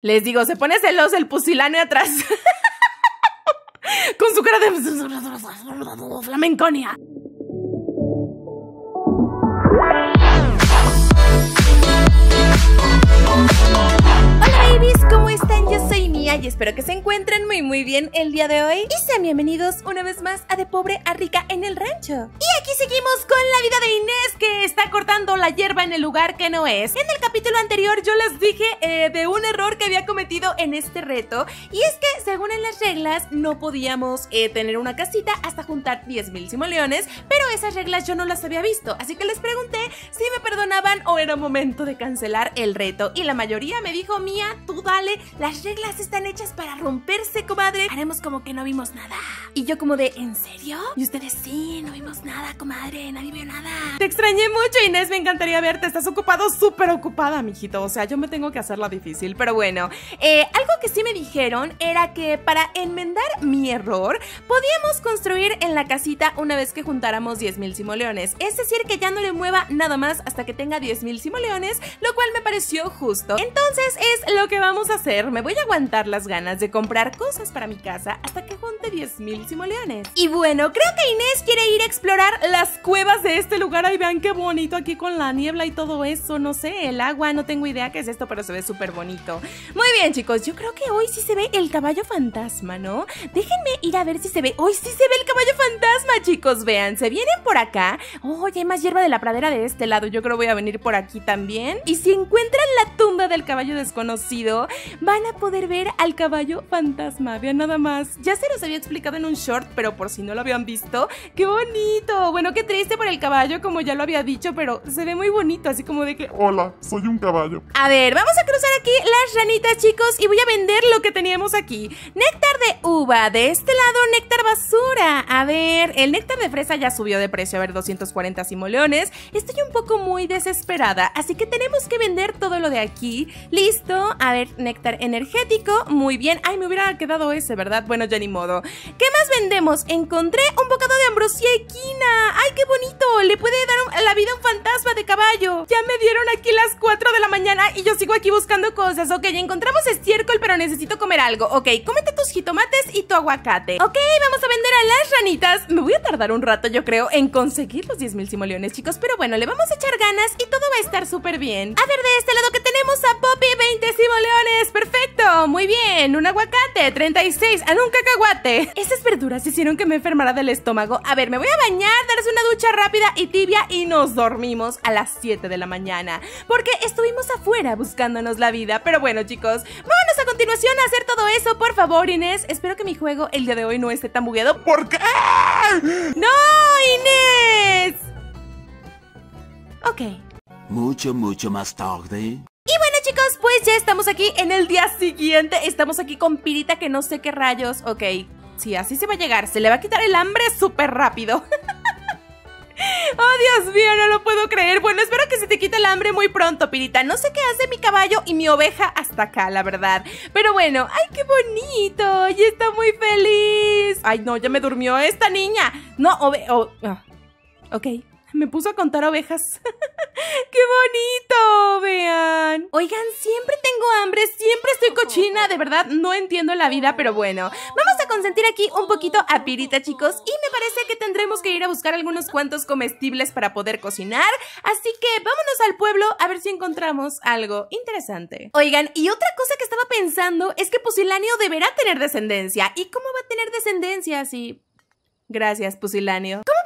Les digo, se pone celoso el pusiláneo atrás. Con su cara de flamenconia. ¿Cómo están? Yo soy Mía y espero que se encuentren muy muy bien el día de hoy Y sean bienvenidos una vez más a De Pobre a Rica en el Rancho Y aquí seguimos con la vida de Inés que está cortando la hierba en el lugar que no es En el capítulo anterior yo les dije eh, de un error que había cometido en este reto Y es que según en las reglas no podíamos eh, tener una casita hasta juntar 10.000 simoleones Pero esas reglas yo no las había visto Así que les pregunté si me perdonaban o era momento de cancelar el reto Y la mayoría me dijo, Mía, tú dale las reglas están hechas para romperse, comadre. Haremos como que no vimos nada. Y yo como de, ¿en serio? Y ustedes, sí, no vimos nada, comadre. Nadie vio nada. Te extrañé mucho, Inés. Me encantaría verte. Estás ocupado, súper ocupada, mijito. O sea, yo me tengo que la difícil. Pero bueno, eh, algo que sí me dijeron era que para enmendar mi error, podíamos construir en la casita una vez que juntáramos 10.000 simoleones. Es decir, que ya no le mueva nada más hasta que tenga 10.000 simoleones, lo cual me pareció justo. Entonces es lo que vamos a hacer me voy a aguantar las ganas de comprar cosas para mi casa hasta que junte 10.000 simoleones. Y bueno, creo que Inés quiere ir a explorar las cuevas de este lugar. Ahí vean qué bonito aquí con la niebla y todo eso. No sé, el agua, no tengo idea qué es esto, pero se ve súper bonito. Muy bien, chicos, yo creo que hoy sí se ve el caballo fantasma, ¿no? Déjenme ir a ver si se ve. Hoy sí se ve el caballo fantasma, chicos, vean. Se vienen por acá. Oye, oh, ya hay más hierba de la pradera de este lado. Yo creo voy a venir por aquí también. Y si encuentran la tumba del caballo desconocido, van a poder ver al caballo fantasma. Vean nada más. Ya se los había explicado en un short, pero por si no lo habían visto, ¡qué bonito! Bueno, qué triste por el caballo, como ya lo había dicho, pero se ve muy bonito, así como de que... Hola, soy un caballo. A ver, vamos a cruzar aquí las ranitas, chicos, y voy a vender lo que teníamos aquí. Néctar de uva, de este lado néctar basura. A ver, el néctar de fresa ya subió de precio, a ver, 240 simoleones. Estoy un poco muy desesperada, así que tenemos que vender todo lo de aquí. Listo, a ver, néctar Estar energético. Muy bien. Ay, me hubiera quedado ese, ¿verdad? Bueno, ya ni modo. ¿Qué más vendemos? Encontré un bocado de ambrosía equina. ¡Ay, qué bonito! Le puede dar la vida a un fantasma de caballo. Ya me dieron aquí las 4 de la mañana y yo sigo aquí buscando cosas. Ok, encontramos estiércol, pero necesito comer algo. Ok, cómete tus jitomates y tu aguacate. Ok, vamos a vender a las ranitas. Me voy a tardar un rato, yo creo, en conseguir los 10.000 simoleones, chicos. Pero bueno, le vamos a echar ganas y todo va a estar súper bien. A ver, de este lado que tenemos a Poppy, 20 simoleones perfecto. Muy bien. Un aguacate, 36. ¡A ah, un cacahuate. Esas verduras hicieron que me enfermara del estómago. A ver, me voy a bañar, darse una ducha rápida y tibia y nos dormimos a las 7 de la mañana. Porque estuvimos afuera buscándonos la vida. Pero bueno, chicos, vámonos a continuación a hacer todo eso, por favor, Inés. Espero que mi juego el día de hoy no esté tan bugueado. ¿Por qué? ¡No, Inés! Ok. Mucho, mucho más tarde ya estamos aquí en el día siguiente. Estamos aquí con Pirita que no sé qué rayos. Ok, sí, así se va a llegar. Se le va a quitar el hambre súper rápido. Oh, Dios mío, no lo puedo creer. Bueno, espero que se te quite el hambre muy pronto, Pirita. No sé qué hace mi caballo y mi oveja hasta acá, la verdad. Pero bueno, ¡ay, qué bonito! Y está muy feliz. Ay, no, ya me durmió esta niña. No, ove... oh. Ah. Ok, me puso a contar ovejas. ¡Qué bonito! Vean. Oigan, siempre tengo hambre, siempre estoy cochina. De verdad, no entiendo la vida, pero bueno. Vamos a consentir aquí un poquito a Pirita, chicos. Y me parece que tendremos que ir a buscar algunos cuantos comestibles para poder cocinar. Así que vámonos al pueblo a ver si encontramos algo interesante. Oigan, y otra cosa que estaba pensando es que Pusilanio deberá tener descendencia. ¿Y cómo va a tener descendencia si...? Gracias, Pusilanio. ¿Cómo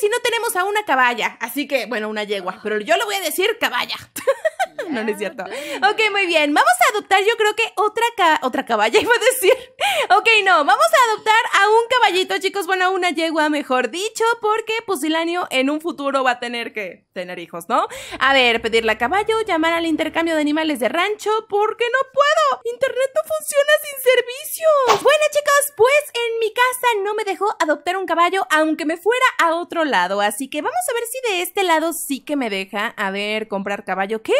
si no tenemos a una caballa? Así que, bueno, una yegua, ah. pero yo le voy a decir caballa. no, no es cierto. Ok, muy bien. Vamos a adoptar, yo creo que otra, ca otra caballa, iba a decir. Ok, no, vamos a adoptar a un caballito, chicos. Bueno, una yegua, mejor dicho, porque Pusilanio en un futuro va a tener que tener hijos, ¿no? A ver, pedirle a caballo, llamar al intercambio de animales de rancho, porque no puedo. Internet no funciona sin servicios. Bueno, chicos, pues en mi casa no me dejó adoptar un caballo, aunque me fuera a otro lado. Así que vamos a ver si de este lado sí que me deja. A ver, comprar caballo. ¿Qué?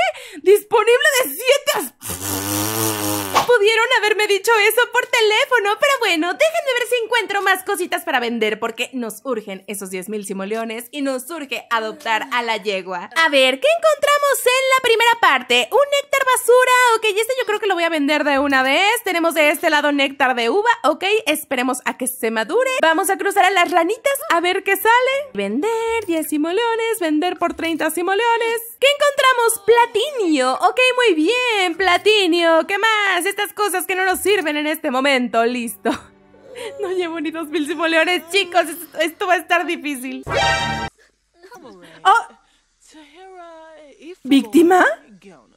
Disponible de 7 pudieron haberme dicho eso por teléfono, pero bueno, déjenme ver si encuentro más cositas para vender porque nos urgen esos 10.000 simoleones y nos urge adoptar a la yegua. A ver, ¿qué encontramos en la primera parte? ¿Un néctar basura? Ok, este yo creo que lo voy a vender de una vez. Tenemos de este lado néctar de uva, ok, esperemos a que se madure. Vamos a cruzar a las ranitas a ver qué sale. Vender 10 simoleones, vender por 30 simoleones. ¿Qué encontramos? Platinio, ok, muy bien, platinio. ¿Qué más? Estas cosas que no nos sirven en este momento. Listo. No llevo ni dos mil simoleones, chicos. Esto va a estar difícil. Oh. Eh, ¿Víctima?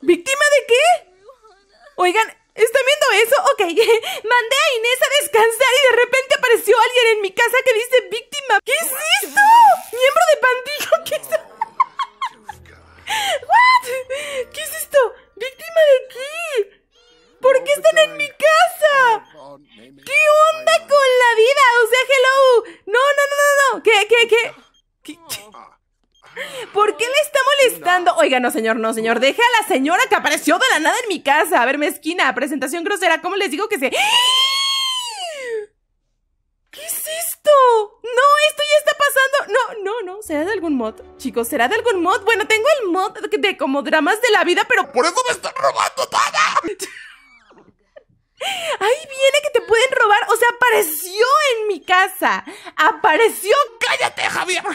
¿Víctima de qué? Oigan, ¿Están viendo eso? Ok, mandé a Inés a descansar y de repente apareció alguien en mi casa que dice víctima. ¿Qué es esto? ¿Miembro de pandillo? ¿Qué es ¿Qué es esto? ¿Víctima de qué? ¿Por qué están en mi casa? ¿Qué onda con la vida? O sea, hello. No, no, no, no, no. ¿Qué, qué, qué? qué por qué le está molestando? Oiga, no, señor, no, señor. Deje a la señora que apareció de la nada en mi casa. A ver, mezquina, presentación grosera. ¿Cómo les digo que se.? ¿Qué es esto? No, esto ya está pasando. No, no, no. ¿Será de algún mod? Chicos, ¿será de algún mod? Bueno, tengo el mod de, como dramas de la vida, pero... ¡Por eso me están robando todo! Ahí viene que te pueden robar. O sea, apareció en mi casa. Apareció. ¡Cállate, Javier!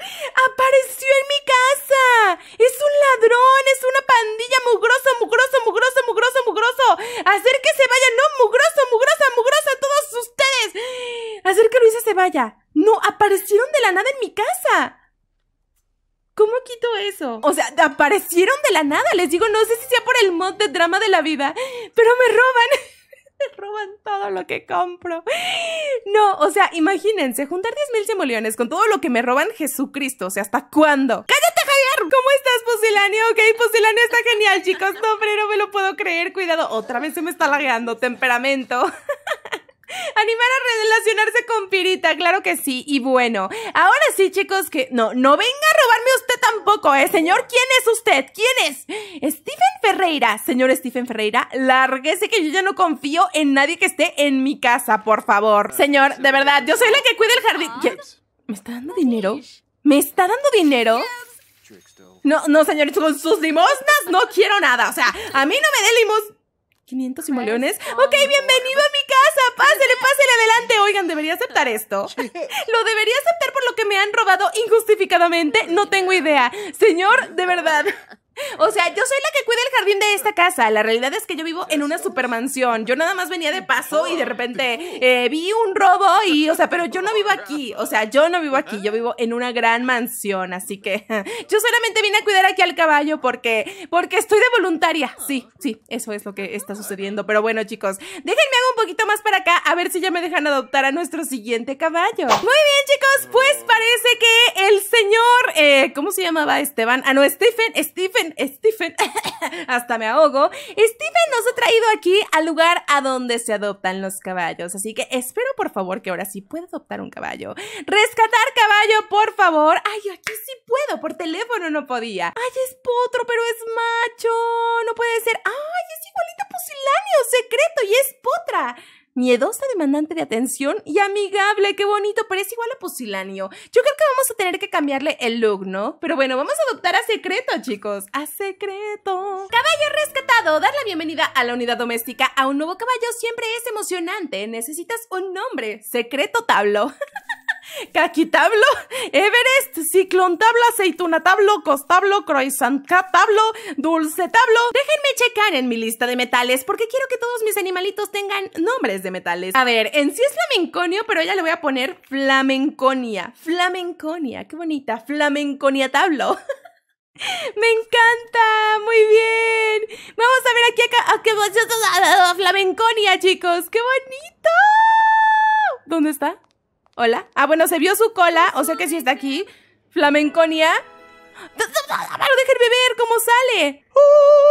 ¡Apareció en mi casa! ¡Es un ladrón! ¡Es una pandilla! ¡Mugroso, mugroso, mugroso, mugroso, mugroso! ¡Hacer que se vaya! ¡No, mugroso, mugrosa, mugrosa! ¡Todos ustedes! ¡Hacer que Luisa se vaya! ¡No! ¡Aparecieron de la nada en mi casa! ¿Cómo quito eso? O sea, aparecieron de la nada. Les digo, no sé si sea por el mod de drama de la vida, pero me roban. me roban todo lo que compro. No, o sea, imagínense, juntar 10 mil simoleones con todo lo que me roban, Jesucristo. O sea, ¿hasta cuándo? ¡Cállate, Javier! ¿Cómo estás, Pusilania? Ok, Pusilania está genial, chicos. No, pero no me lo puedo creer. Cuidado, otra vez se me está lagueando. Temperamento. Animar a relacionarse con Pirita, claro que sí. Y bueno, ahora sí, chicos, que no, no venga a robarme usted tampoco, ¿eh? Señor, ¿quién es usted? ¿Quién es? Stephen Ferreira, señor Stephen Ferreira, lárguese que yo ya no confío en nadie que esté en mi casa, por favor. Ah, señor, de verdad, yo soy la que cuida el jardín. ¿Me está dando dinero? ¿Me está dando dinero? No, no, señores, con sus limosnas no quiero nada. O sea, a mí no me dé limosnas. 500 simoleones. Ok, bienvenido a mi casa. Pásele, pásele adelante. Oigan, debería aceptar esto. Lo debería aceptar por lo que me han robado injustificadamente. No tengo idea. Señor, de verdad. O sea, yo soy la que cuida el jardín de esta casa. La realidad es que yo vivo en una supermansión. Yo nada más venía de paso y de repente eh, vi un robo y, o sea, pero yo no vivo aquí. O sea, yo no vivo aquí. Yo vivo en una gran mansión. Así que yo solamente vine a cuidar aquí al caballo porque, porque estoy de voluntaria. Sí, sí, eso es lo que está sucediendo. Pero bueno, chicos, déjenme hago un poquito más para acá a ver si ya me dejan adoptar a nuestro siguiente caballo. Muy bien, chicos, pues parece que el señor, eh, ¿cómo se llamaba Esteban? Ah, no, Stephen, Stephen Stephen, hasta me ahogo, Stephen nos ha traído aquí al lugar a donde se adoptan los caballos, así que espero por favor que ahora sí pueda adoptar un caballo. Rescatar caballo, por favor. Ay, aquí sí puedo, por teléfono no podía. Ay, es potro, pero es macho, no puede ser. Ay, es igualito pusiláneo, secreto y es potra miedosa, demandante de atención y amigable. ¡Qué bonito! Parece igual a Yo creo que vamos a tener que cambiarle el look, ¿no? Pero bueno, vamos a adoptar a Secreto, chicos. ¡A Secreto! Caballo rescatado. Dar la bienvenida a la unidad doméstica a un nuevo caballo siempre es emocionante. Necesitas un nombre. Secreto Tablo. Caquitablo, Everest, Ciclón tabla, Aceituna Tablo, Costablo, Croissant Tablo, Dulce Tablo. Déjenme checar en mi lista de metales porque quiero que todos mis animalitos tengan nombres de metales. A ver, en sí es flamenconio, pero ella le voy a poner flamenconia. Flamenconia, qué bonita. Flamenconia Tablo. ¡Me encanta! ¡Muy bien! Vamos a ver aquí acá. acá flamenconia, chicos. ¡Qué bonito! ¿Dónde está? Hola. Ah, bueno, se vio su cola, o sea que sí está aquí. Flamenconia. ¡Ah, ¡Déjenme dejen beber! ¿Cómo sale? ¡Uh!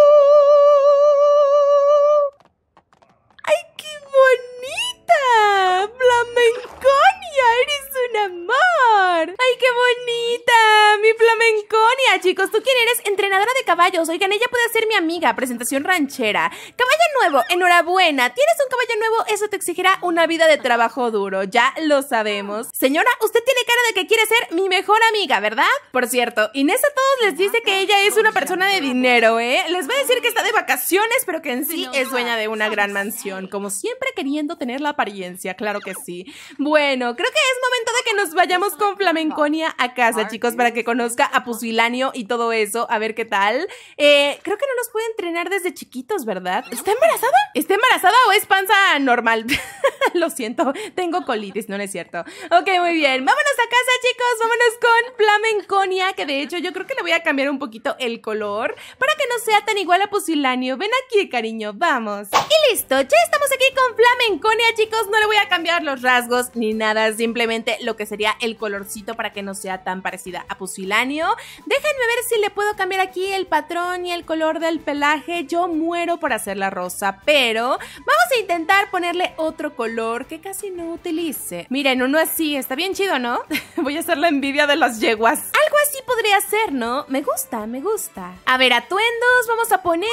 chicos, ¿tú quién eres? Entrenadora de caballos. Oigan, ella puede ser mi amiga. Presentación ranchera. Caballo nuevo, enhorabuena. ¿Tienes un caballo nuevo? Eso te exigirá una vida de trabajo duro. Ya lo sabemos. Señora, usted tiene cara de que quiere ser mi mejor amiga, ¿verdad? Por cierto, Inés a todos les dice que ella es una persona de dinero, ¿eh? Les va a decir que está de vacaciones, pero que en sí es dueña de una gran mansión. Como siempre queriendo tener la apariencia, claro que sí. Bueno, creo que es momento de que nos vayamos con Flamenconia a casa, chicos, para que conozca a Pusilanio y todo eso, a ver qué tal. Eh, creo que no nos puede entrenar desde chiquitos, ¿verdad? ¿Está embarazada? ¿Está embarazada o es panza normal? Lo siento, tengo colitis, no, es cierto. Ok, muy bien. Vámonos a casa, chicos. Vámonos con Flamenconia, que de hecho yo creo que le voy a cambiar un poquito el color para que no sea tan igual a Pusilanio. Ven aquí, cariño, vamos. Y listo, ya estamos aquí con Flamenconia, chicos. No le voy a cambiar los rasgos ni nada, simplemente lo que sería el colorcito para que no sea tan parecida a Pusilanio. dejen a ver si le puedo cambiar aquí el patrón y el color del pelaje. Yo muero por hacerla rosa, pero vamos a intentar ponerle otro color que casi no utilice. Miren, uno así, está bien chido, ¿no? Voy a hacer la envidia de las yeguas. Algo así podría ser, ¿no? Me gusta, me gusta. A ver, atuendos, vamos a ponerle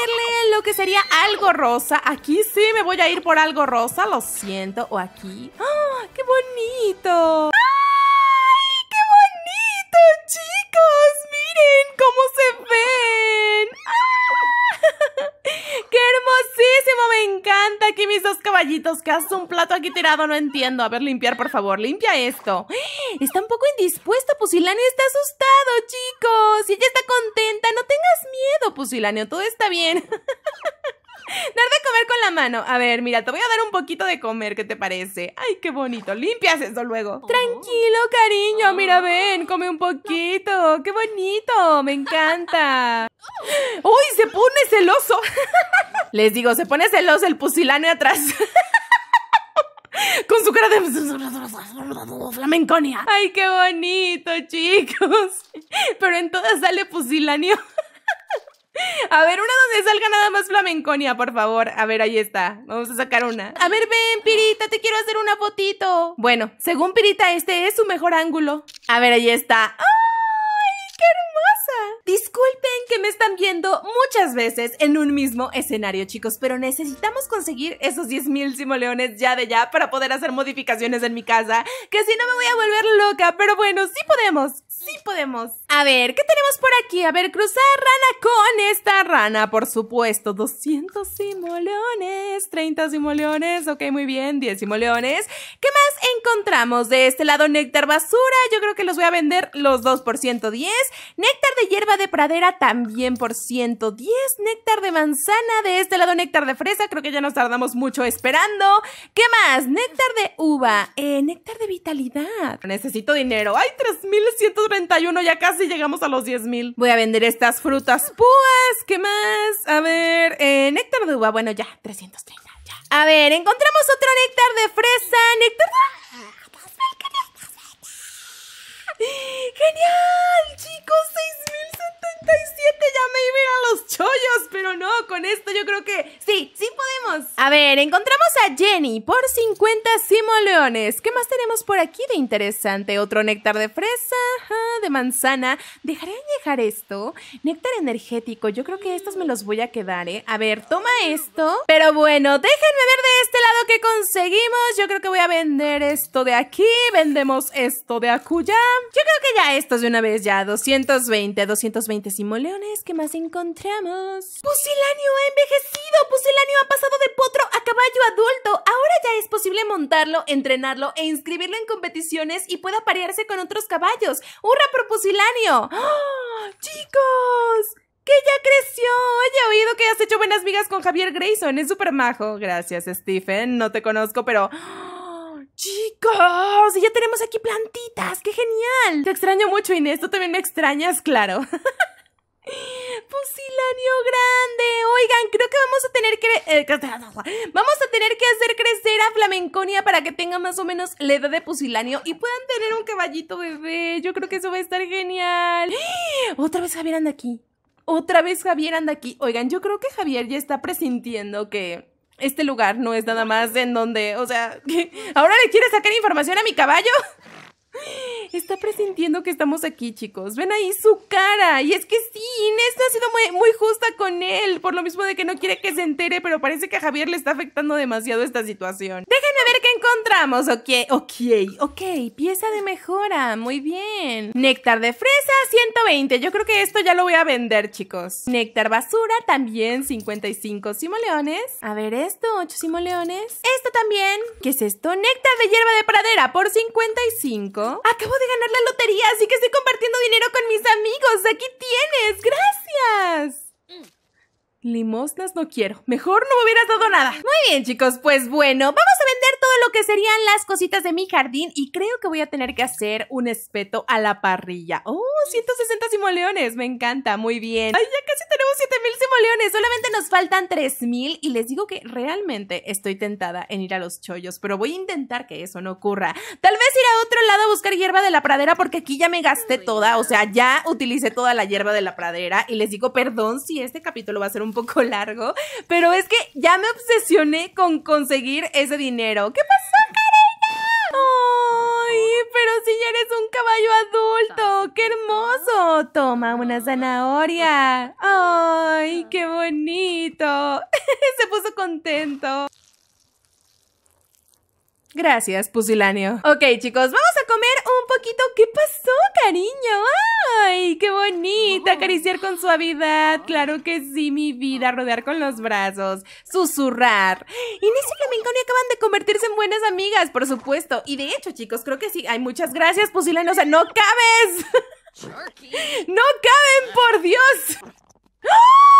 lo que sería algo rosa. Aquí sí me voy a ir por algo rosa, lo siento. O aquí. ¡Ah, qué bonito! cómo se ven. ¡Ah! ¡Qué hermosísimo! Me encanta aquí mis dos caballitos. ¿Qué haces un plato aquí tirado? No entiendo. A ver, limpiar, por favor. Limpia esto. Está un poco indispuesto Pusilani. está asustado, chicos. Y ella está contenta. No tengas miedo, Pusilani. Todo está bien. Nada mano. A ver, mira, te voy a dar un poquito de comer, ¿qué te parece? Ay, qué bonito. Limpias eso luego. Oh. Tranquilo, cariño. Mira, ah. ven, come un poquito. Qué bonito. Me encanta. Uy, se pone celoso. Les digo, se pone celoso el pusilano atrás. Con su cara de flamenconia. Ay, qué bonito, chicos. Pero en todas sale pusilanio. A ver, una donde salga nada más flamenconia, por favor. A ver, ahí está. Vamos a sacar una. A ver, ven, Pirita, te quiero hacer una fotito. Bueno, según Pirita, este es su mejor ángulo. A ver, ahí está. ¡Ah! Disculpen que me están viendo muchas veces en un mismo escenario, chicos, pero necesitamos conseguir esos 10.000 simoleones ya de ya para poder hacer modificaciones en mi casa, que si no me voy a volver loca, pero bueno, sí podemos, sí podemos. A ver, ¿qué tenemos por aquí? A ver, cruzar rana con esta rana, por supuesto, 200 simoleones, 30 simoleones, ok, muy bien, 10 simoleones. ¿Qué más encontramos? De este lado, néctar basura, yo creo que los voy a vender los 2 por 110, néctar de hierba de pradera también por 110. Néctar de manzana. De este lado, néctar de fresa. Creo que ya nos tardamos mucho esperando. ¿Qué más? Néctar de uva. Eh, néctar de vitalidad. Necesito dinero. ¡Ay, 3131! Ya casi llegamos a los 10.000. Voy a vender estas frutas púas. ¿Qué más? A ver, eh, néctar de uva. Bueno, ya, 330. Ya. A ver, encontramos otro néctar de fresa. Néctar de... ¡Genial, chicos! ya me iba a, los chollos, pero no, con esto yo creo que sí, sí podemos. A ver, encontramos a Jenny por 50 simoleones. ¿Qué más tenemos por aquí de interesante? Otro néctar de fresa, de manzana. ¿Dejaré dejar esto? Néctar energético, yo creo que estos me los voy a quedar, ¿eh? A ver, toma esto. Pero bueno, déjenme ver de este lado qué conseguimos. Yo creo que voy a vender esto de aquí, vendemos esto de acuya. Yo creo que ya estos de una vez ya, 220, 225 Simoleones, más encontramos. Pusilanio ha envejecido, Pusilanio ha pasado de potro a caballo adulto. Ahora ya es posible montarlo, entrenarlo e inscribirlo en competiciones y pueda parearse con otros caballos. ¡Hurra por Pusilanio! ¡Oh, ¡Ah! ¡Chicos! que ya creció. He oído que has hecho buenas migas con Javier Grayson. Es súper majo. Gracias, Stephen. No te conozco, pero... ¡ah! chicos, y ya tenemos aquí plantitas. ¡Qué genial! Te extraño mucho, Inés. Tú también me extrañas, claro. Pusilanio grande. Oigan, creo que vamos a tener eh, que vamos a tener que hacer crecer a Flamenconia para que tenga más o menos la edad de Pusilanio y puedan tener un caballito bebé. Yo creo que eso va a estar genial. Otra vez Javier anda aquí. Otra vez Javier anda aquí. Oigan, yo creo que Javier ya está presintiendo que este lugar no es nada más en donde, o sea, ¿ahora le quiere sacar información a mi caballo? Está presintiendo que estamos aquí, chicos. Ven ahí su cara. Y es que sí, Inés ha sido muy, muy justa con él. Por lo mismo de que no quiere que se entere, pero parece que a Javier le está afectando demasiado esta situación. Déjenme ver qué encontramos. Ok, ok, ok. Pieza de mejora. Muy bien. Néctar de fresa, 120. Yo creo que esto ya lo voy a vender, chicos. Néctar basura, también 55 simoleones. A ver esto, 8 simoleones. Esto también. ¿Qué es esto? Néctar de hierba de pradera por 55. Acabo de ganar la lotería, así que estoy compartiendo dinero con mis amigos. Aquí tienes. Gracias. Limosnas no quiero. Mejor no me hubieras dado nada. Muy bien, chicos. Pues bueno, vamos a vender todo lo que serían las cositas de mi jardín y creo que voy a tener que hacer un espeto a la parrilla. ¡Oh! 160 simoleones. Me encanta. Muy bien. ¡Ay, ya casi tenemos 7000 simoleones! Solamente nos faltan 3000 y les digo que realmente estoy tentada en ir a los chollos, pero voy a intentar que eso no ocurra. Tal vez ir a otro lado a buscar hierba de la pradera porque aquí ya me gasté toda. O sea, ya utilicé toda la hierba de la pradera y les digo perdón si este capítulo va a ser un poco largo, pero es que ya me obsesioné con conseguir ese dinero. ¿Qué pasó, Karina? ¡Ay, pero si ya eres un caballo adulto! Ah, ¡Qué hermoso! Toma una ah, zanahoria. ¡Ay, ah. qué bonito! Se puso contento. Gracias, pusilanio. Ok, chicos, vamos a comer un poquito. ¿Qué pasó, cariño? ¡Ay, qué bonita! Oh. Acariciar con suavidad. Claro que sí, mi vida. Rodear con los brazos. Susurrar. Inés y acaban de convertirse en buenas amigas, por supuesto. Y de hecho, chicos, creo que sí. Hay muchas gracias, pusilanio. O sea, ¡no cabes! ¡No caben, por Dios! ¡Ah!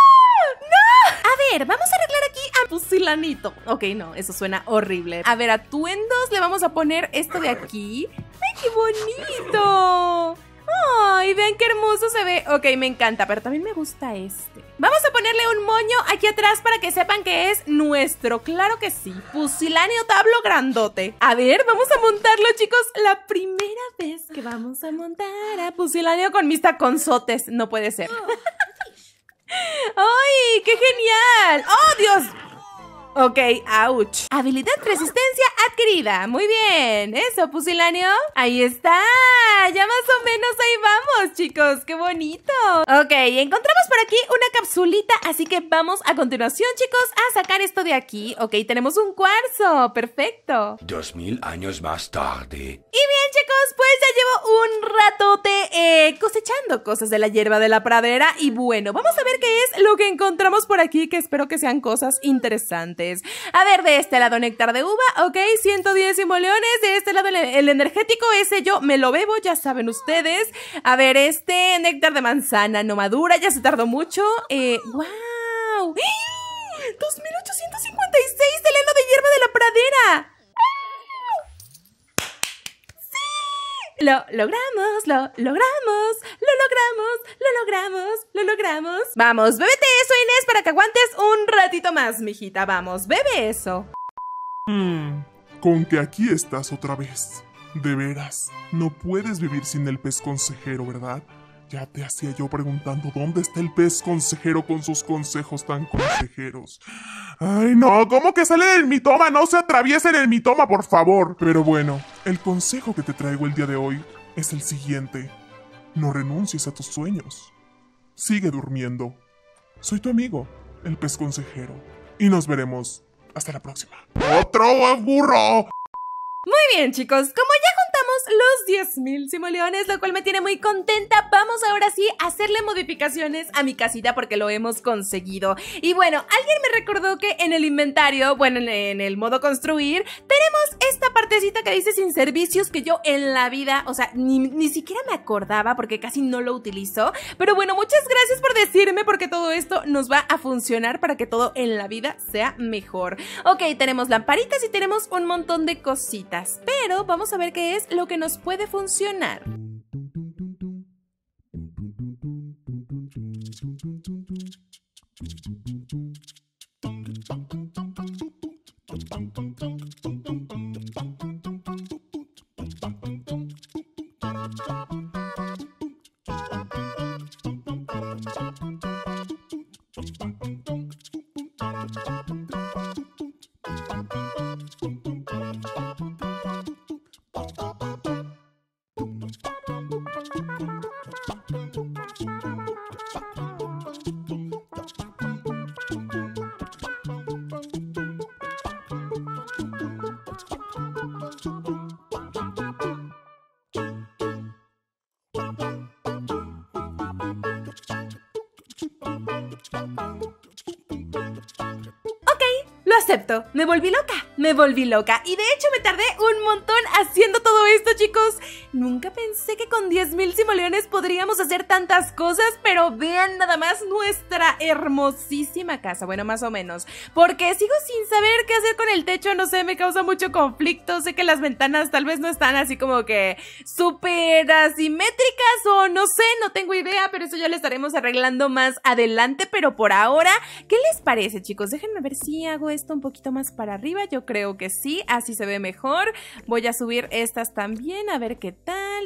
¡No! A ver, vamos a arreglar aquí a pusilanito. Ok, no, eso suena horrible. A ver, atuendos le vamos a poner esto de aquí. ¡Ay, qué bonito! ¡Ay, vean qué hermoso se ve! Ok, me encanta, pero también me gusta este. Vamos a ponerle un moño aquí atrás para que sepan que es nuestro. Claro que sí. Pusiláneo tablo grandote. A ver, vamos a montarlo, chicos. La primera vez que vamos a montar a pusilanio con mis taconzotes. No puede ser. ¡Ay, qué genial! ¡Oh, Dios! Ok, ouch. Habilidad resistencia adquirida. Muy bien. Eso, pusilanio. Ahí está. Ya más o menos ahí vamos, chicos. Qué bonito. Ok, encontramos por aquí una capsulita. Así que vamos a continuación, chicos, a sacar esto de aquí. Ok, tenemos un cuarzo. Perfecto. Dos mil años más tarde. Y bien, chicos, pues ya llevo un ratote eh, cosechando cosas de la hierba de la pradera. Y bueno, vamos a ver qué es lo que encontramos por aquí, que espero que sean cosas interesantes. A ver, de este lado néctar de uva, ok, 110 simoleones. De este lado el, energético, ese yo me lo bebo, ya saben ustedes. A ver, este néctar de manzana no madura, ya se tardó mucho. Eh, ¡2856 ¡Eh! del heno de hierba de la pradera! Lo logramos, lo logramos, lo logramos, lo logramos, lo logramos. Vamos, bébete eso, Inés, para que aguantes un ratito más, mijita. Vamos, bebe eso. Mmm, con que aquí estás otra vez. De veras, no puedes vivir sin el pez consejero, ¿verdad? Ya te hacía yo preguntando dónde está el pez consejero con sus consejos tan consejeros. Ay, no, ¿cómo que sale del mitoma? No se atraviesen el mitoma, por favor. Pero bueno, el consejo que te traigo el día de hoy es el siguiente. No renuncies a tus sueños. Sigue durmiendo. Soy tu amigo, el pez consejero. Y nos veremos. Hasta la próxima. ¡Otro burro! Muy bien, chicos, como ya los 10.000 simoleones, lo cual me tiene muy contenta. Vamos ahora sí a hacerle modificaciones a mi casita porque lo hemos conseguido. Y bueno, alguien me recordó que en el inventario, bueno, en el modo construir, tenemos esta partecita que dice sin servicios que yo en la vida, o sea, ni, ni siquiera me acordaba porque casi no lo utilizo. Pero bueno, muchas gracias por decirme porque todo esto nos va a funcionar para que todo en la vida sea mejor. Ok, tenemos lamparitas y tenemos un montón de cositas, pero vamos a ver qué es lo que nos puede funcionar. Ok, lo acepto. Me volví loca, me volví loca. Y de hecho me tardé un montón haciendo todo esto, chicos. Nunca pensé que con 10.000 simoleones podríamos hacer tantas cosas, pero vean nada más nuestra hermosísima casa. Bueno, más o menos. Porque sigo sin saber qué hacer con el techo, no sé, me causa mucho conflicto. Sé que las ventanas tal vez no están así como que súper asimétricas o no sé, no tengo idea, pero eso ya lo estaremos arreglando más adelante. Pero por ahora, ¿qué les parece, chicos? Déjenme ver si hago esto un poquito más para arriba. Yo creo que sí, así se ve mejor. Voy a subir estas también, a ver qué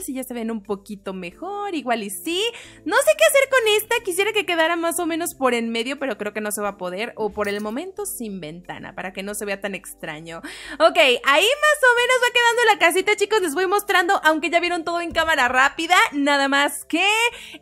si ya se ven un poquito mejor, igual y sí. No sé qué hacer con esta, quisiera que quedara más o menos por en medio, pero creo que no se va a poder, o por el momento sin ventana, para que no se vea tan extraño. Ok, ahí más o menos va quedando la casita, chicos, les voy mostrando, aunque ya vieron todo en cámara rápida, nada más que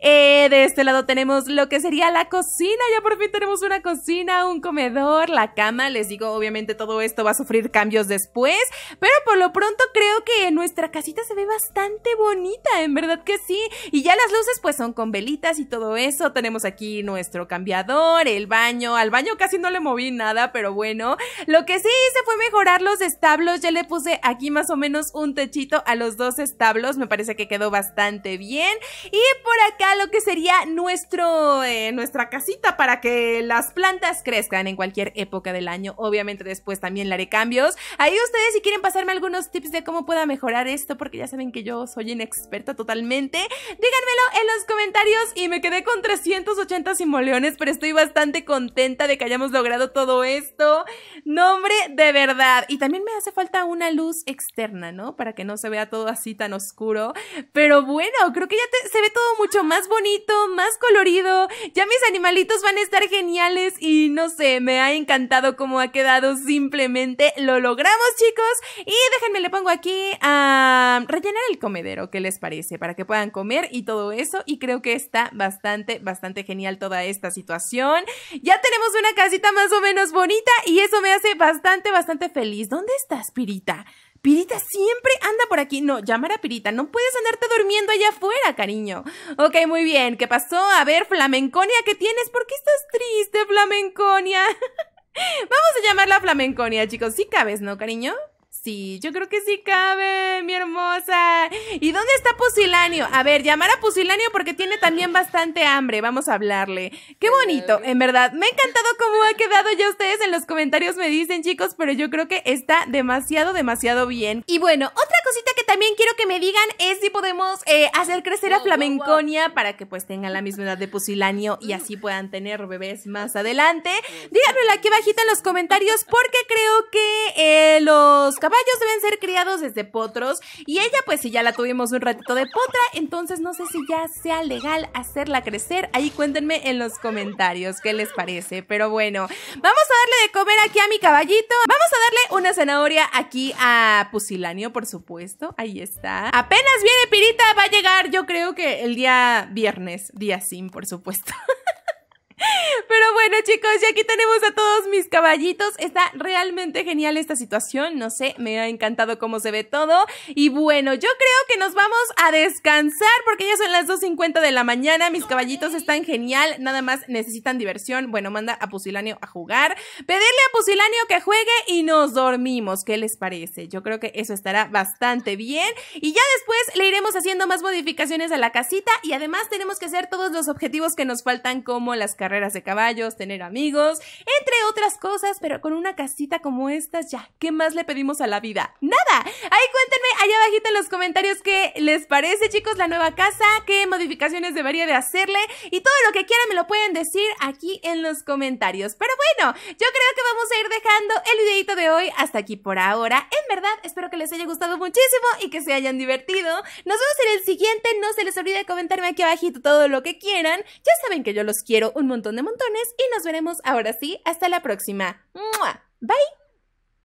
eh, de este lado tenemos lo que sería la cocina, ya por fin tenemos una cocina, un comedor, la cama, les digo, obviamente todo esto va a sufrir cambios después, pero por lo pronto creo que nuestra casita se ve bastante bonita, en verdad que sí. Y ya las luces pues son con velitas y todo eso. Tenemos aquí nuestro cambiador, el baño. Al baño casi no le moví nada, pero bueno. Lo que sí hice fue mejorar los establos. Ya le puse aquí más o menos un techito a los dos establos. Me parece que quedó bastante bien. Y por acá lo que sería nuestro, eh, nuestra casita para que las plantas crezcan en cualquier época del año. Obviamente después también le haré cambios. Ahí ustedes si quieren pasarme algunos tips de cómo pueda mejorar esto, porque ya saben que yo soy inexperta totalmente. Díganmelo en los comentarios y me quedé con 380 simoleones, pero estoy bastante contenta de que hayamos logrado todo esto. Nombre de verdad. Y también me hace falta una luz externa, ¿no? Para que no se vea todo así tan oscuro. Pero bueno, creo que ya se ve todo mucho más bonito, más colorido. Ya mis animalitos van a estar geniales y no sé, me ha encantado cómo ha quedado. Simplemente lo logramos, chicos. Y déjenme le pongo aquí a ah, rellenar el comentario comedero, ¿qué les parece? Para que puedan comer y todo eso. Y creo que está bastante, bastante genial toda esta situación. Ya tenemos una casita más o menos bonita y eso me hace bastante, bastante feliz. ¿Dónde estás, Pirita? Pirita siempre anda por aquí. No, llamar a Pirita. No puedes andarte durmiendo allá afuera, cariño. Ok, muy bien. ¿Qué pasó? A ver, Flamenconia, ¿qué tienes? ¿Por qué estás triste, Flamenconia? Vamos a llamarla Flamenconia, chicos. Sí cabes, ¿no, cariño? yo creo que sí cabe, mi hermosa. ¿Y dónde está Pusilanio? A ver, llamar a Pusilanio porque tiene también bastante hambre. Vamos a hablarle. Qué bonito, en verdad. Me ha encantado cómo ha quedado ya ustedes en los comentarios me dicen, chicos, pero yo creo que está demasiado, demasiado bien. Y bueno, otra cosita que también quiero que me digan es si podemos eh, hacer crecer a Flamenconia para que pues tengan la misma edad de Pusilanio y así puedan tener bebés más adelante. Díganmelo aquí bajito en los comentarios porque creo que eh, los caballos caballos deben ser criados desde potros y ella pues si ya la tuvimos un ratito de potra, entonces no sé si ya sea legal hacerla crecer. Ahí cuéntenme en los comentarios qué les parece. Pero bueno, vamos a darle de comer aquí a mi caballito. Vamos a darle una zanahoria aquí a Pusilanio, por supuesto. Ahí está. Apenas viene Pirita, va a llegar yo creo que el día viernes, día sin, por supuesto. Pero bueno, chicos, ya aquí tenemos a todos mis caballitos. Está realmente genial esta situación. No sé, me ha encantado cómo se ve todo. Y bueno, yo creo que nos vamos a descansar porque ya son las 2.50 de la mañana. Mis caballitos están genial. Nada más necesitan diversión. Bueno, manda a Pusilanio a jugar. Pedirle a Pusilanio que juegue y nos dormimos. ¿Qué les parece? Yo creo que eso estará bastante bien. Y ya después le iremos haciendo más modificaciones a la casita. Y además tenemos que hacer todos los objetivos que nos faltan como las carreras carreras de caballos, tener amigos, entre otras cosas, pero con una casita como estas ya, ¿qué más le pedimos a la vida? Nada. Ahí cuéntenme allá abajito en los comentarios qué les parece, chicos, la nueva casa, qué modificaciones debería de hacerle y todo lo que quieran me lo pueden decir aquí en los comentarios. Pero bueno, yo creo que vamos a ir dejando el videito de hoy hasta aquí por ahora. En verdad, espero que les haya gustado muchísimo y que se hayan divertido. Nos vemos en el siguiente, no se les olvide comentarme aquí abajito todo lo que quieran. Ya saben que yo los quiero un montón montón de montones y nos veremos ahora sí hasta la próxima. Bye.